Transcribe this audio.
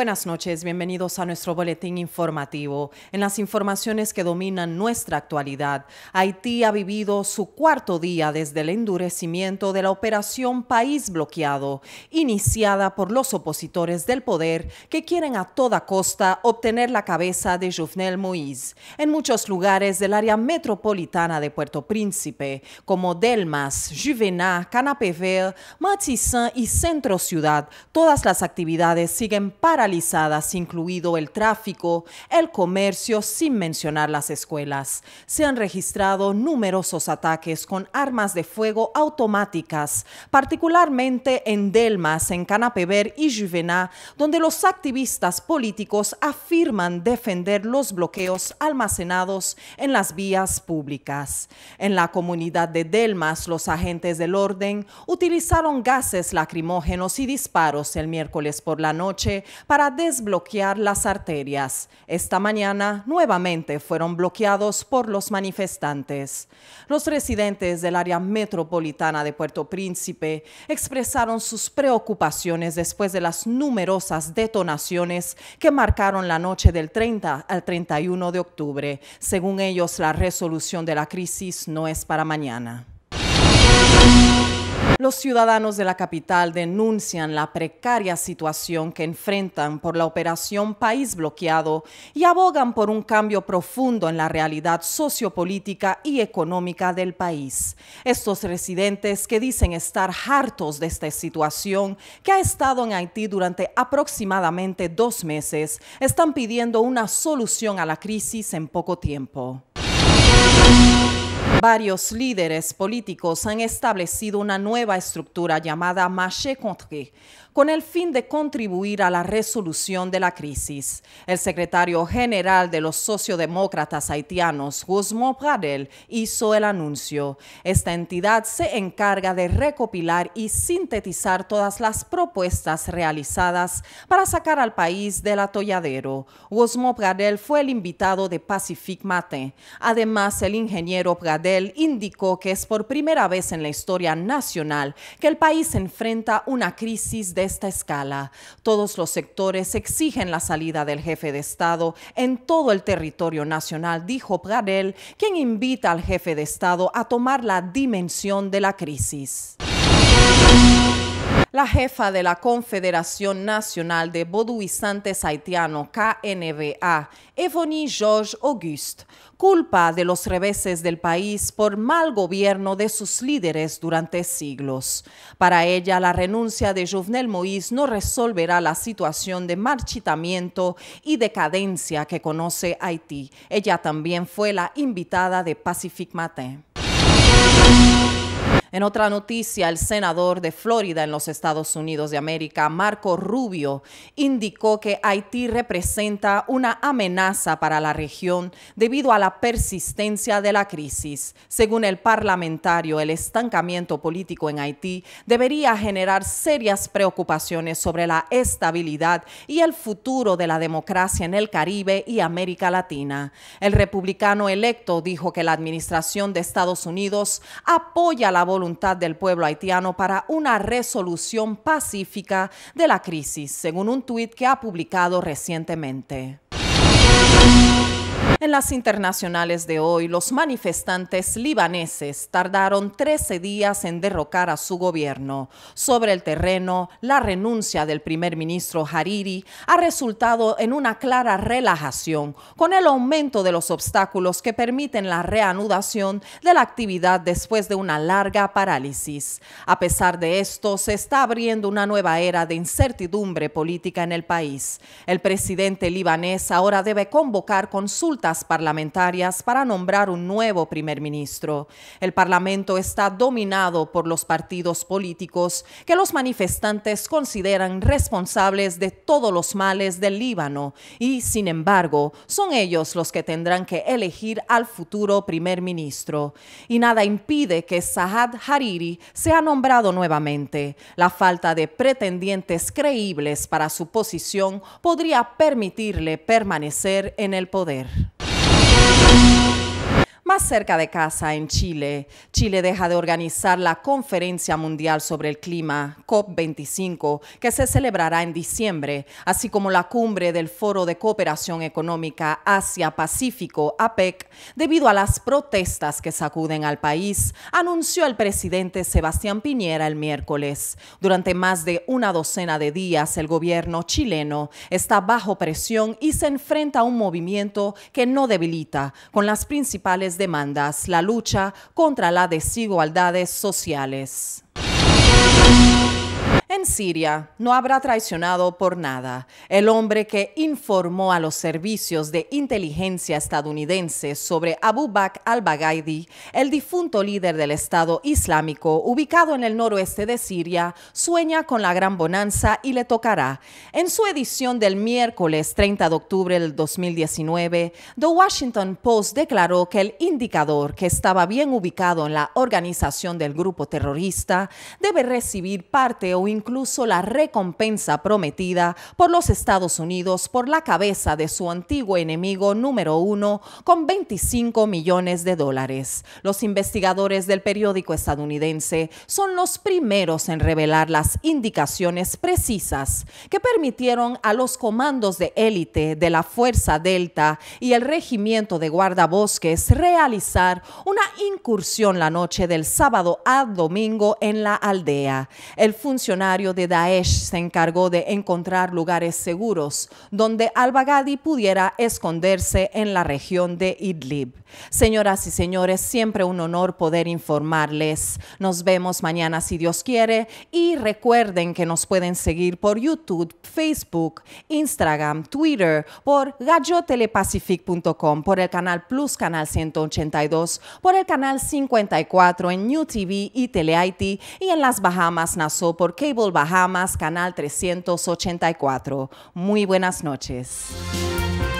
Buenas noches, bienvenidos a nuestro boletín informativo. En las informaciones que dominan nuestra actualidad, Haití ha vivido su cuarto día desde el endurecimiento de la operación País Bloqueado, iniciada por los opositores del poder que quieren a toda costa obtener la cabeza de Jovenel Moïse. En muchos lugares del área metropolitana de Puerto Príncipe, como Delmas, juvena Canapé Verde, Matissan y Centro Ciudad, todas las actividades siguen paralizadas incluido el tráfico, el comercio, sin mencionar las escuelas. Se han registrado numerosos ataques con armas de fuego automáticas, particularmente en Delmas, en Canapever y Juvená, donde los activistas políticos afirman defender los bloqueos almacenados en las vías públicas. En la comunidad de Delmas, los agentes del orden utilizaron gases lacrimógenos y disparos el miércoles por la noche para desbloquear las arterias. Esta mañana nuevamente fueron bloqueados por los manifestantes. Los residentes del área metropolitana de Puerto Príncipe expresaron sus preocupaciones después de las numerosas detonaciones que marcaron la noche del 30 al 31 de octubre. Según ellos, la resolución de la crisis no es para mañana los ciudadanos de la capital denuncian la precaria situación que enfrentan por la operación País Bloqueado y abogan por un cambio profundo en la realidad sociopolítica y económica del país. Estos residentes que dicen estar hartos de esta situación que ha estado en Haití durante aproximadamente dos meses, están pidiendo una solución a la crisis en poco tiempo. Varios líderes políticos han establecido una nueva estructura llamada Maché Contre con el fin de contribuir a la resolución de la crisis. El secretario general de los sociodemócratas haitianos, Guzmán Pradel, hizo el anuncio. Esta entidad se encarga de recopilar y sintetizar todas las propuestas realizadas para sacar al país del atolladero. Guzmán Pradel fue el invitado de Pacific Mate. Además, el ingeniero Pradel indicó que es por primera vez en la historia nacional que el país enfrenta una crisis de esta escala. Todos los sectores exigen la salida del jefe de Estado en todo el territorio nacional, dijo Pradel, quien invita al jefe de Estado a tomar la dimensión de la crisis. La jefa de la Confederación Nacional de Boduizantes Haitiano, KNBA, Evony Georges Auguste, culpa de los reveses del país por mal gobierno de sus líderes durante siglos. Para ella, la renuncia de Jovenel Moïse no resolverá la situación de marchitamiento y decadencia que conoce Haití. Ella también fue la invitada de Pacific Matin. En otra noticia, el senador de Florida en los Estados Unidos de América, Marco Rubio, indicó que Haití representa una amenaza para la región debido a la persistencia de la crisis. Según el parlamentario, el estancamiento político en Haití debería generar serias preocupaciones sobre la estabilidad y el futuro de la democracia en el Caribe y América Latina. El republicano electo dijo que la administración de Estados Unidos apoya la voluntad voluntad del pueblo haitiano para una resolución pacífica de la crisis, según un tuit que ha publicado recientemente. En las internacionales de hoy, los manifestantes libaneses tardaron 13 días en derrocar a su gobierno. Sobre el terreno, la renuncia del primer ministro Hariri ha resultado en una clara relajación, con el aumento de los obstáculos que permiten la reanudación de la actividad después de una larga parálisis. A pesar de esto, se está abriendo una nueva era de incertidumbre política en el país. El presidente libanés ahora debe convocar consultas parlamentarias para nombrar un nuevo primer ministro. El Parlamento está dominado por los partidos políticos que los manifestantes consideran responsables de todos los males del Líbano y, sin embargo, son ellos los que tendrán que elegir al futuro primer ministro. Y nada impide que Sahad Hariri sea nombrado nuevamente. La falta de pretendientes creíbles para su posición podría permitirle permanecer en el poder más cerca de casa, en Chile, Chile deja de organizar la Conferencia Mundial sobre el Clima, COP25, que se celebrará en diciembre, así como la cumbre del Foro de Cooperación Económica Asia-Pacífico, APEC, debido a las protestas que sacuden al país, anunció el presidente Sebastián Piñera el miércoles. Durante más de una docena de días, el gobierno chileno está bajo presión y se enfrenta a un movimiento que no debilita, con las principales demandas, la lucha contra las desigualdades sociales. En Siria no habrá traicionado por nada el hombre que informó a los servicios de inteligencia estadounidenses sobre Abu Bakr al-Baghdadi, el difunto líder del Estado Islámico ubicado en el noroeste de Siria, sueña con la gran bonanza y le tocará. En su edición del miércoles 30 de octubre del 2019, The Washington Post declaró que el indicador que estaba bien ubicado en la organización del grupo terrorista debe recibir parte o incluso la recompensa prometida por los Estados Unidos por la cabeza de su antiguo enemigo número uno con 25 millones de dólares. Los investigadores del periódico estadounidense son los primeros en revelar las indicaciones precisas que permitieron a los comandos de élite de la Fuerza Delta y el Regimiento de Guardabosques realizar una incursión la noche del sábado a domingo en la aldea. El funcionario de Daesh se encargó de encontrar lugares seguros donde al-Baghdadi pudiera esconderse en la región de Idlib. Señoras y señores, siempre un honor poder informarles. Nos vemos mañana si Dios quiere y recuerden que nos pueden seguir por YouTube, Facebook, Instagram, Twitter, por gallotelepacific.com, por el canal Plus, canal 182, por el canal 54 en New TV y Haiti y en las Bahamas Nassau por K Bahamas, Canal 384. Muy buenas noches.